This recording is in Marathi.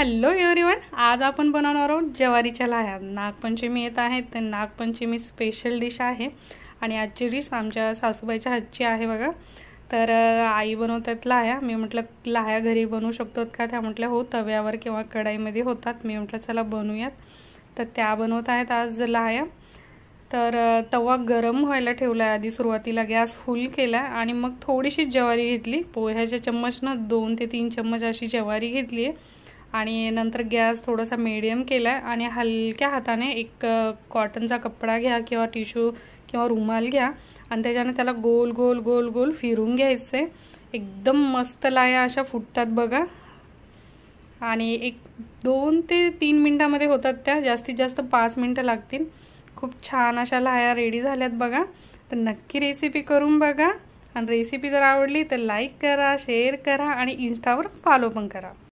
हॅलो एव्हरीवन आज आपण बनवणार आहोत ज्वारीच्या लाह्या नागपंचमी येत आहे तर नागपंचमी स्पेशल डिश आहे आणि आजची डिश आमच्या सासूबाईच्या हातची आहे बघा तर आई बनवतात लाह्या मी म्हटलं लाह्या घरी बनवू शकतो का त्या म्हटल्या हो तव्यावर किंवा कढाईमध्ये होतात मी म्हटलं चला बनवूयात तर त्या बनवत आहेत आज लाह्या तर तवा गरम व्हायला ठेवला आहे आधी सुरुवातीला गॅस फुल केला आणि मग थोडीशी ज्वारी घेतली पोह्याच्या चम्मचनं दोन ते तीन चम्मच अशी ज्वारी घेतली आहे आणि नंतर गॅस थोडासा मिडियम केला आहे आणि हलक्या हाताने एक कॉटनचा कपडा घ्या किंवा टिश्यू किंवा रुमाल घ्या आणि त्याच्याने त्याला गोल गोल गोल गोल फिरून घ्यायचं एकदम मस्त लाया अशा फुटतात बघा आणि एक दोन ते तीन मिनटामध्ये होतात त्या जास्तीत जास्त पाच मिनटं लागतील खूप छान अशा लाया रेडी झाल्यात बघा तर नक्की रेसिपी करून बघा आणि रेसिपी जर आवडली तर लाईक करा शेअर करा आणि इन्स्टावर फॉलो पण करा